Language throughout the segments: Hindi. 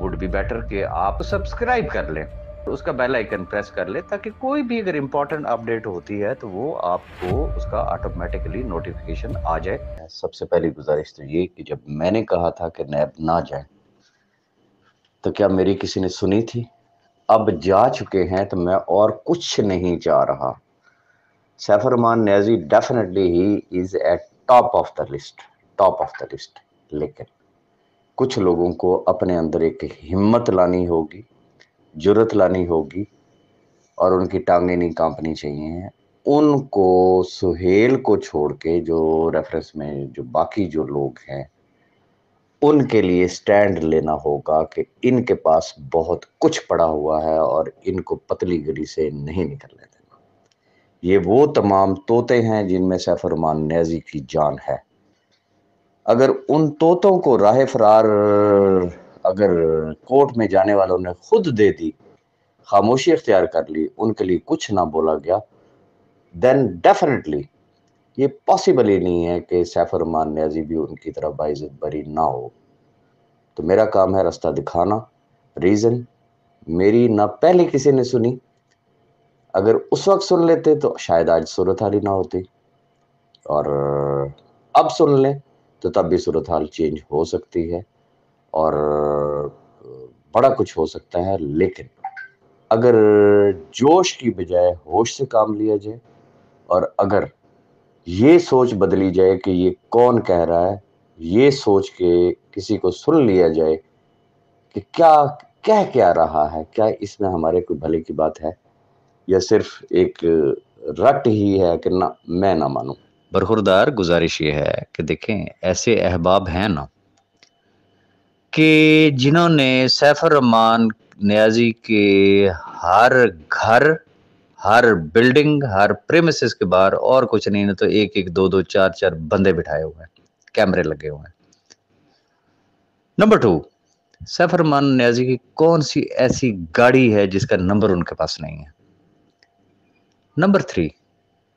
वुड बी बेटर कि आप सब्सक्राइब कर लें उसका बेल आइकन प्रेस कर ले ताकि कोई भी अगर इंपॉर्टेंट अपडेट होती है तो वो आपको उसका ऑटोमेटिकली नोटिफिकेशन आ जाए सबसे पहली गुजारिश तो ये कि जब मैंने कहा था कि नैब ना जाए तो क्या मेरी किसी ने सुनी थी अब जा चुके हैं तो मैं और कुछ नहीं चाह रहा सैफरमान नैजी definitely he is at top of the list top of the list लेकिन कुछ लोगों को अपने अंदर एक हिम्मत लानी होगी जरूरत लानी होगी और उनकी टांगे नहीं कांपनी चाहिए उनको सुहेल को छोड़ के जो रेफरेंस में जो बाकी जो लोग हैं उनके लिए स्टैंड लेना होगा कि इनके पास बहुत कुछ पड़ा हुआ है और इनको पतली गली से नहीं निकलने देना ये वो तमाम तोते हैं जिनमें सैफरमान नेजी की जान है अगर उन तोतों को राह फरार अगर कोर्ट में जाने वालों ने खुद दे दी खामोशी अख्तियार कर ली उनके लिए कुछ ना बोला गया देन डेफिनेटली ये पॉसिबल ही नहीं है कि ने न्याजी भी उनकी तरह बाइज़त बरी ना हो तो मेरा काम है रास्ता दिखाना रीज़न मेरी ना पहले किसी ने सुनी अगर उस वक्त सुन लेते तो शायद आज सूरत हाली ना होती और अब सुन लें तो तब भी सूरत हाल चेंज हो सकती है और बड़ा कुछ हो सकता है लेकिन अगर जोश की बजाय होश से काम लिया जाए और अगर ये सोच बदली जाए कि ये कौन कह रहा है ये सोच के किसी को सुन लिया जाए कि क्या कह क्या रहा है क्या इसमें हमारे कोई भले की बात है या सिर्फ एक रट ही है कि ना मैं ना मानूं बरहुरदार गुजारिश ये है कि देखें ऐसे अहबाब हैं ना कि जिन्होंने सैफरमान न्याजी के हर घर हर बिल्डिंग हर प्रेमिस के बाहर और कुछ नहीं ना तो एक एक दो दो चार चार बंदे बिठाए हुए हैं कैमरे लगे हुए हैं नंबर टू सैफरमान न्याजी की कौन सी ऐसी गाड़ी है जिसका नंबर उनके पास नहीं है नंबर थ्री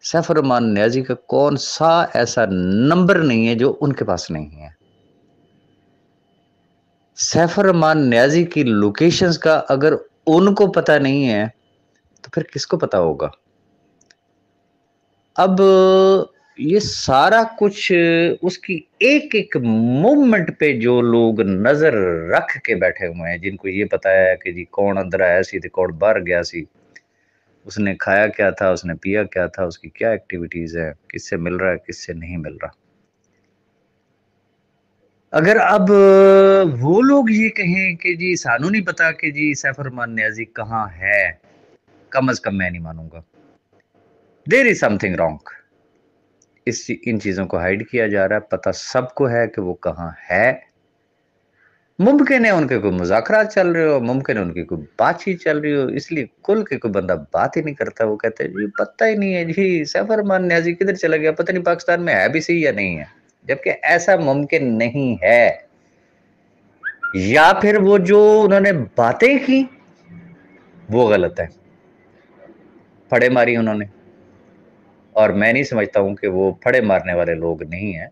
सैफरमान न्याजी का कौन सा ऐसा नंबर नहीं है जो उनके पास नहीं है सैफरमान न्याजी की लोकेशंस का अगर उनको पता नहीं है तो फिर किसको पता होगा अब ये सारा कुछ उसकी एक एक मूवमेंट पे जो लोग नजर रख के बैठे हुए हैं जिनको ये पता है कि जी कौन अंदर आया सी तो कौन बाहर गया सी उसने खाया क्या था उसने पिया क्या था उसकी क्या एक्टिविटीज़ है किससे मिल रहा है किससे नहीं मिल रहा अगर अब वो लोग ये कहें कि जी सानू नहीं पता कि जी सैफरमान न्याजी कहाँ है कम अज़ कम मैं नहीं मानूंगा देर इज़ समथिंग रॉन्ग इस इन चीज़ों को हाइड किया जा रहा है पता सबको है कि वो कहाँ है मुमकिन है उनके कोई मुजाकर चल रहे हो मुमकिन है उनकी कोई बातचीत चल रही हो इसलिए कुल के कोई बंदा बात ही नहीं करता वो कहते हैं जी पता ही नहीं है जी मान न्याजी किधर चला गया पता नहीं पाकिस्तान में है भी सही या नहीं है जबकि ऐसा मुमकिन नहीं है या फिर वो जो उन्होंने बातें की वो गलत है फड़े मारी उन्होंने और मैं नहीं समझता हूं कि वो फड़े मारने वाले लोग नहीं है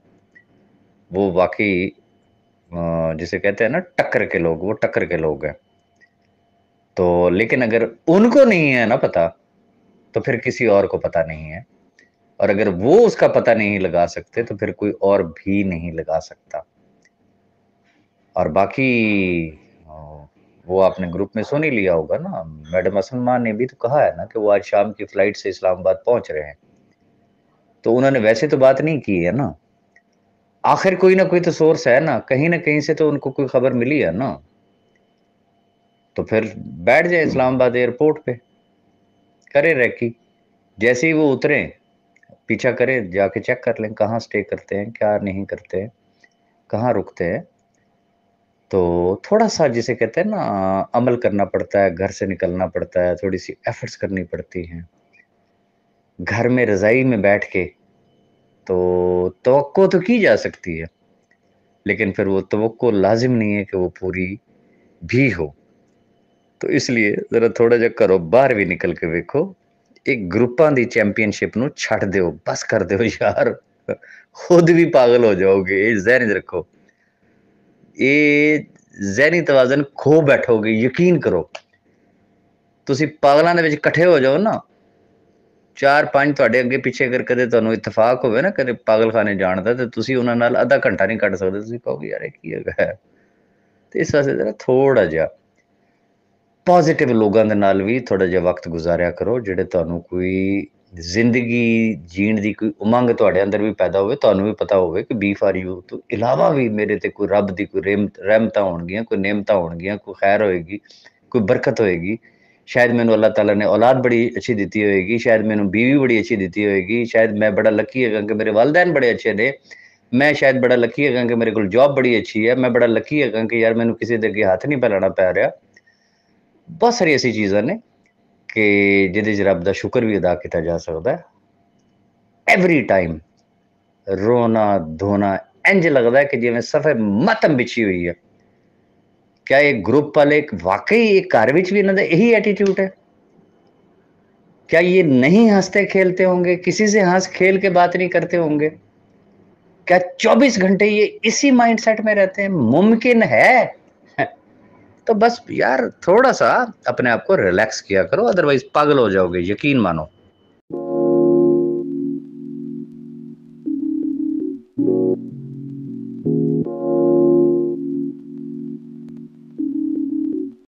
वो वाकई जिसे कहते हैं ना टक्कर के लोग वो टक्कर के लोग हैं तो लेकिन अगर उनको नहीं है ना पता तो फिर किसी और को पता नहीं है और अगर वो उसका पता नहीं लगा सकते तो फिर कोई और भी नहीं लगा सकता और बाकी वो आपने ग्रुप में सुन ही लिया होगा ना मैडम असलमान ने भी तो कहा है ना कि वो आज शाम की फ्लाइट से इस्लामाबाद पहुंच रहे हैं तो उन्होंने वैसे तो बात नहीं की है ना आखिर कोई ना कोई तो सोर्स है ना कहीं ना कहीं से तो उनको कोई खबर मिली है ना तो फिर बैठ जाए इस्लामाबाद एयरपोर्ट पे करें रैकी जैसे ही वो उतरे पीछा करें जाके चेक कर लें कहाँ स्टे करते हैं क्या नहीं करते हैं कहाँ रुकते हैं तो थोड़ा सा जिसे कहते हैं ना अमल करना पड़ता है घर से निकलना पड़ता है थोड़ी सी एफर्ट्स करनी पड़ती हैं घर में रज़ाई में बैठ के तो तो तो की जा सकती है लेकिन फिर वो तो लाजिम नहीं है कि वो पूरी भी हो तो ਇਸ ਲਈ ਜ਼ਰਾ ਥੋੜਾ ਜਿਹਾ ਘਰੋਂ ਬਾਹਰ ਵੀ ਨਿਕਲ ਕੇ ਵੇਖੋ ਇੱਕ ਗਰੁੱਪਾਂ ਦੀ ਚੈਂਪੀਅਨਸ਼ਿਪ ਨੂੰ ਛੱਡ ਦਿਓ ਬਸ ਕਰ ਦਿਓ ਯਾਰ ਖੁਦ ਵੀ ਪਾਗਲ ਹੋ ਜਾਓਗੇ ਇਹ ਜ਼ਹਿਨ ਰੱਖੋ ਇਹ ਜ਼ਹਿਨੀ ਤਵਾਜ਼ਨ ਖੋ ਬੈਠੋਗੇ ਯਕੀਨ ਕਰੋ ਤੁਸੀਂ ਪਾਗਲਾਂ ਦੇ ਵਿੱਚ ਇਕੱਠੇ ਹੋ ਜਾਓ ਨਾ ਚਾਰ ਪੰਜ ਤੁਹਾਡੇ ਅੱਗੇ ਪਿੱਛੇ ਕਰ ਕਦੇ ਤੁਹਾਨੂੰ ਇਤਫਾਕ ਹੋਵੇ ਨਾ ਕਦੇ ਪਾਗਲਖਾਨੇ ਜਾਣ ਦਾ ਤੇ ਤੁਸੀਂ ਉਹਨਾਂ ਨਾਲ ਅੱਧਾ ਘੰਟਾ ਨਹੀਂ ਕੱਢ ਸਕਦੇ ਤੁਸੀਂ ਕਹੋਗੇ ਯਾਰ ਇਹ ਕੀ ਹੈਗਾ ਤੇ ਇਸ ਵਾਸਤੇ ਜਰਾ ਥੋੜਾ ਜਿਹਾ ਪੋਜ਼ਿਟਿਵ ਲੋਕਾਂ ਦੇ ਨਾਲ ਵੀ ਥੋੜਾ ਜਿਹਾ ਵਕਤ ਗੁਜ਼ਾਰਿਆ ਕਰੋ ਜਿਹੜੇ ਤੁਹਾਨੂੰ ਕੋਈ ਜ਼ਿੰਦਗੀ ਜੀਣ ਦੀ ਕੋਈ ਉਮੰਗ ਤੁਹਾਡੇ ਅੰਦਰ ਵੀ ਪੈਦਾ ਹੋਵੇ ਤੁਹਾਨੂੰ ਵੀ ਪਤਾ ਹੋਵੇ ਕਿ ਬੀ ਫਾਰ ਯੂ ਤੋਂ ਇਲਾਵਾ ਵੀ ਮੇਰੇ ਤੇ ਕੋਈ ਰੱਬ ਦੀ ਕੋਈ ਰਹਿਮਤਾਂ ਹੋਣਗੀਆਂ ਕੋਈ ਨੇਮਤਾਂ ਹੋਣਗੀਆਂ ਕੋਈ ਖੈਰ ਹੋਏਗੀ ਕੋਈ ਬਰਕਤ ਹੋਏਗੀ शायद मैं अल्लाह तला ने औलाद बड़ी अच्छी दी होगी शायद मैं बीवी बड़ी अच्छी दी होगी शायद मैं बड़ा ਲੱਕੀ है कि मेरे वालदेन बड़े अच्छे ने मैं शायद बड़ा लकी है कि मेरे को जॉब बड़ी अच्छी है मैं बड़ा लकी है कि यार मैं किसी के हाथ नहीं फैलाना पै रहा बहुत सारी ऐसी चीज़ा ने कि जिद रब का शुक्र भी अदा किया जा सकता है एवरी टाइम रोना धोना इंज लगता है कि जिमें सफ़े मतम बिछी हुई है क्या एक ग्रुप वाले एक वाकई एक कारविच भी नजर यही एटीट्यूड है क्या ये नहीं हंसते खेलते होंगे किसी से हंस खेल के बात नहीं करते होंगे क्या 24 घंटे ये इसी माइंडसेट में रहते हैं मुमकिन है तो बस यार थोड़ा सा अपने आप को रिलैक्स किया करो अदरवाइज पागल हो जाओगे यकीन मानो